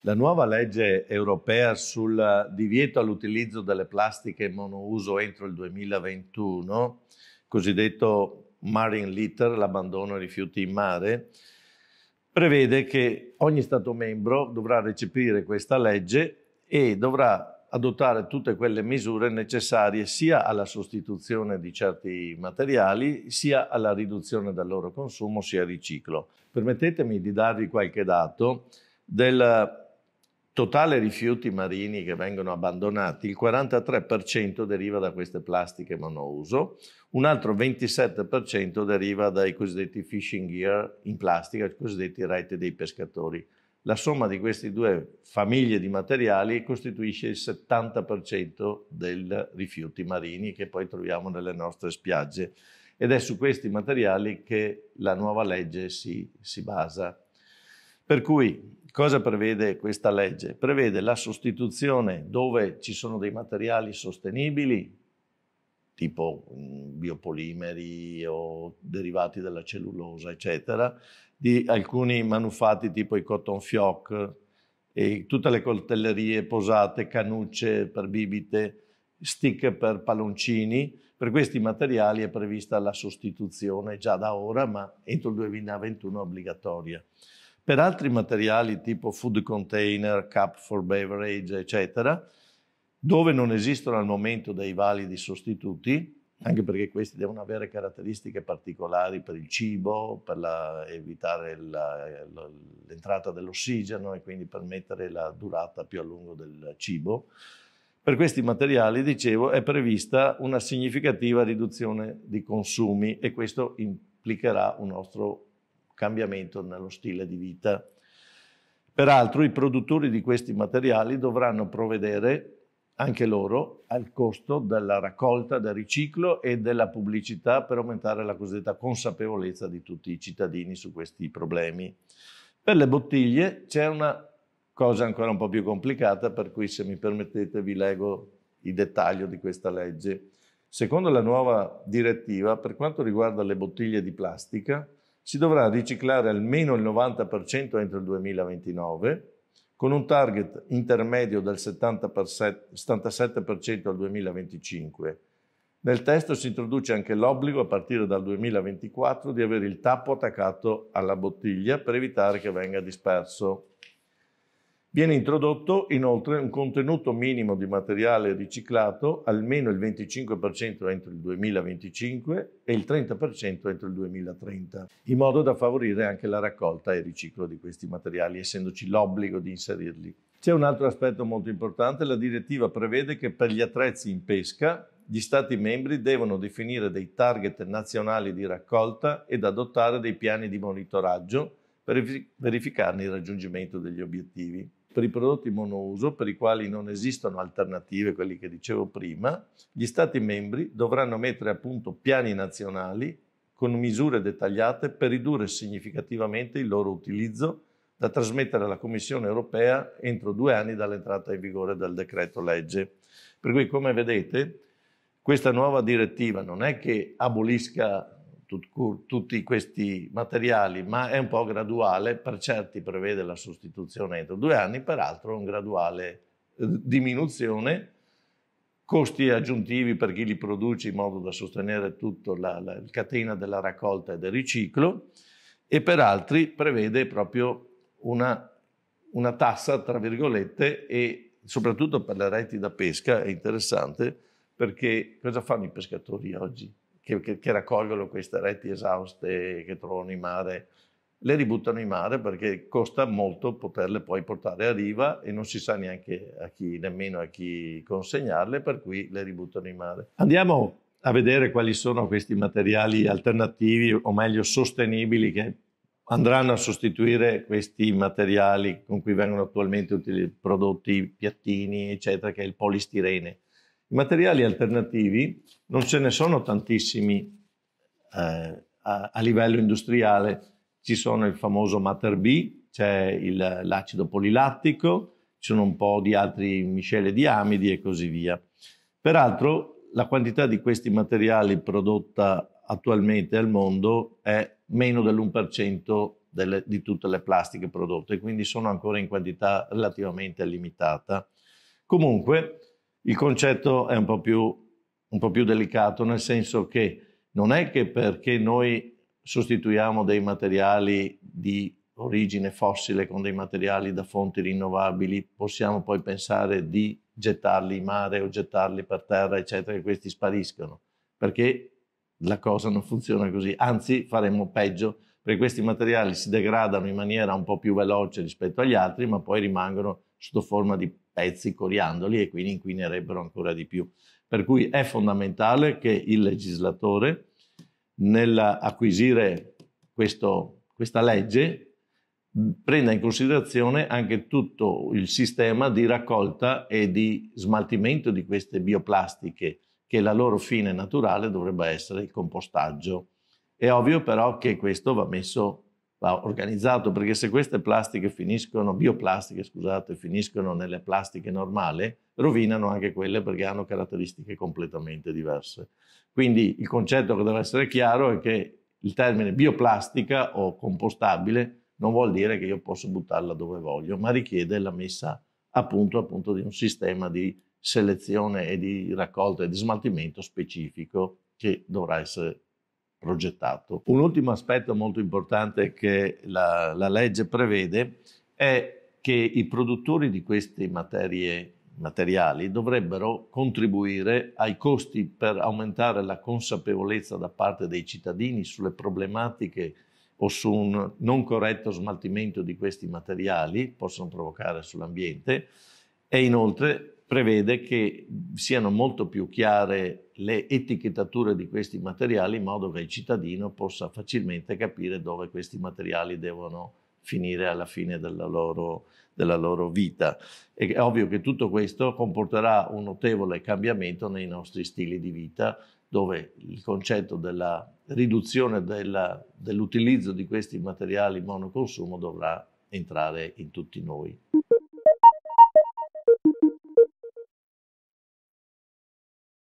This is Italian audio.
La nuova legge europea sul divieto all'utilizzo delle plastiche monouso entro il 2021, cosiddetto marine litter, l'abbandono ai rifiuti in mare, prevede che ogni Stato membro dovrà recepire questa legge e dovrà adottare tutte quelle misure necessarie sia alla sostituzione di certi materiali, sia alla riduzione del loro consumo, sia al riciclo. Permettetemi di darvi qualche dato del totale rifiuti marini che vengono abbandonati, il 43% deriva da queste plastiche monouso, un altro 27% deriva dai cosiddetti fishing gear in plastica, i cosiddetti reti dei pescatori la somma di queste due famiglie di materiali costituisce il 70% dei rifiuti marini che poi troviamo nelle nostre spiagge ed è su questi materiali che la nuova legge si, si basa. Per cui cosa prevede questa legge? Prevede la sostituzione dove ci sono dei materiali sostenibili, tipo mm, biopolimeri o derivati dalla cellulosa, eccetera, di alcuni manufatti tipo i cotton fioc e tutte le coltellerie posate, canucce per bibite, stick per palloncini. Per questi materiali è prevista la sostituzione già da ora, ma entro il 2021 è obbligatoria. Per altri materiali tipo food container, cup for beverage, eccetera, dove non esistono al momento dei validi sostituti, anche perché questi devono avere caratteristiche particolari per il cibo, per la, evitare la, l'entrata dell'ossigeno e quindi permettere la durata più a lungo del cibo. Per questi materiali, dicevo, è prevista una significativa riduzione di consumi e questo implicherà un nostro cambiamento nello stile di vita. Peraltro i produttori di questi materiali dovranno provvedere anche loro al costo della raccolta, del riciclo e della pubblicità per aumentare la cosiddetta consapevolezza di tutti i cittadini su questi problemi. Per le bottiglie c'è una cosa ancora un po' più complicata, per cui se mi permettete vi leggo il dettaglio di questa legge. Secondo la nuova direttiva, per quanto riguarda le bottiglie di plastica, si dovrà riciclare almeno il 90% entro il 2029 con un target intermedio del 77% al 2025. Nel testo si introduce anche l'obbligo a partire dal 2024 di avere il tappo attaccato alla bottiglia per evitare che venga disperso. Viene introdotto inoltre un contenuto minimo di materiale riciclato, almeno il 25% entro il 2025 e il 30% entro il 2030, in modo da favorire anche la raccolta e il riciclo di questi materiali, essendoci l'obbligo di inserirli. C'è un altro aspetto molto importante, la direttiva prevede che per gli attrezzi in pesca gli Stati membri devono definire dei target nazionali di raccolta ed adottare dei piani di monitoraggio per verificarne il raggiungimento degli obiettivi per i prodotti monouso per i quali non esistono alternative, quelli che dicevo prima, gli Stati membri dovranno mettere a punto piani nazionali con misure dettagliate per ridurre significativamente il loro utilizzo da trasmettere alla Commissione europea entro due anni dall'entrata in vigore del decreto legge. Per cui, come vedete, questa nuova direttiva non è che abolisca tut, tutti questi materiali, ma è un po' graduale, per certi prevede la sostituzione entro due anni, peraltro è un graduale eh, diminuzione, costi aggiuntivi per chi li produce in modo da sostenere tutta la, la, la catena della raccolta e del riciclo e per altri prevede proprio una, una tassa, tra virgolette, e soprattutto per le reti da pesca è interessante perché cosa fanno i pescatori oggi? che, che, che raccolgono queste reti esauste che trovano in mare, le ributtano in mare perché costa molto poterle poi portare a riva e non si sa neanche a chi, nemmeno a chi consegnarle, per cui le ributtano in mare. Andiamo a vedere quali sono questi materiali alternativi o meglio sostenibili che andranno a sostituire questi materiali con cui vengono attualmente prodotti piattini, eccetera, che è il polistirene. Materiali alternativi non ce ne sono tantissimi eh, a, a, livello industriale. Ci sono il famoso Mater B, c'è il, l'acido polilattico, ci sono un po' di altre miscele di amidi e così via. Peraltro la quantità di questi materiali prodotta attualmente al mondo è meno dell'1% delle, di tutte le plastiche prodotte, quindi sono ancora in quantità relativamente limitata. Comunque, il concetto è un po, più, un po' più delicato, nel senso che non è che perché noi sostituiamo dei materiali di origine fossile con dei materiali da fonti rinnovabili, possiamo poi pensare di gettarli in mare o gettarli per terra, eccetera, che questi spariscono, perché la cosa non funziona così, anzi faremmo peggio perché questi materiali si degradano in maniera un po' più veloce rispetto agli altri, ma poi rimangono sotto forma di pezzi coriandoli e quindi inquinerebbero ancora di più. Per cui è fondamentale che il legislatore, nell'acquisire questa legge, prenda in considerazione anche tutto il sistema di raccolta e di smaltimento di queste bioplastiche, che la loro fine naturale dovrebbe essere il compostaggio è ovvio però che questo va messo, va organizzato, perché se queste plastiche finiscono, bioplastiche scusate, finiscono nelle plastiche normali, rovinano anche quelle perché hanno caratteristiche completamente diverse. Quindi il concetto che deve essere chiaro è che il termine bioplastica o compostabile non vuol dire che io posso buttarla dove voglio, ma richiede la messa a punto appunto di un sistema di selezione e di raccolta e di smaltimento specifico che dovrà essere progettato. Un ultimo aspetto molto importante che la, la legge prevede è che i produttori di queste materie materiali dovrebbero contribuire ai costi per aumentare la consapevolezza da parte dei cittadini sulle problematiche o su un non corretto smaltimento di questi materiali possono provocare sull'ambiente e inoltre prevede che siano molto più chiare le etichettature di questi materiali in modo che il cittadino possa facilmente capire dove questi materiali devono finire alla fine della loro, della loro vita. È ovvio che tutto questo comporterà un notevole cambiamento nei nostri stili di vita, dove il concetto della riduzione della, dell'utilizzo di questi materiali monoconsumo dovrà entrare in tutti noi.